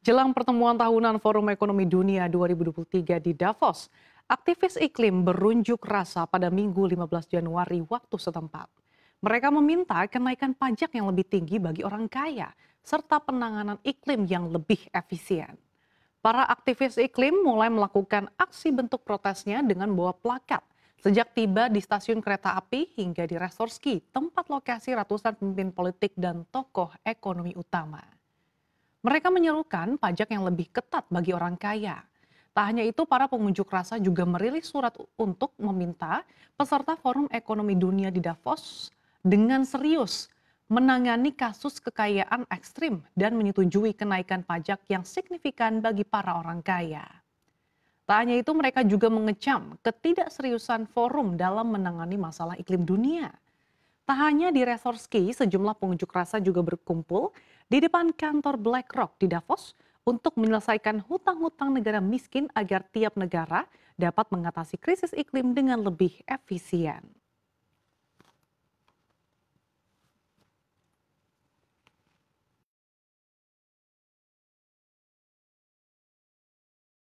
Jelang pertemuan tahunan Forum Ekonomi Dunia 2023 di Davos, aktivis iklim berunjuk rasa pada Minggu 15 Januari waktu setempat. Mereka meminta kenaikan pajak yang lebih tinggi bagi orang kaya serta penanganan iklim yang lebih efisien. Para aktivis iklim mulai melakukan aksi bentuk protesnya dengan bawa plakat Sejak tiba di stasiun kereta api hingga di Resorski, tempat lokasi ratusan pemimpin politik dan tokoh ekonomi utama. Mereka menyerukan pajak yang lebih ketat bagi orang kaya. Tak hanya itu, para pengunjuk rasa juga merilis surat untuk meminta peserta Forum Ekonomi Dunia di Davos dengan serius menangani kasus kekayaan ekstrim dan menyetujui kenaikan pajak yang signifikan bagi para orang kaya. Tak hanya itu, mereka juga mengecam ketidakseriusan forum dalam menangani masalah iklim dunia. Tak hanya di Resorski, sejumlah pengunjuk rasa juga berkumpul di depan kantor BlackRock di Davos untuk menyelesaikan hutang-hutang negara miskin agar tiap negara dapat mengatasi krisis iklim dengan lebih efisien.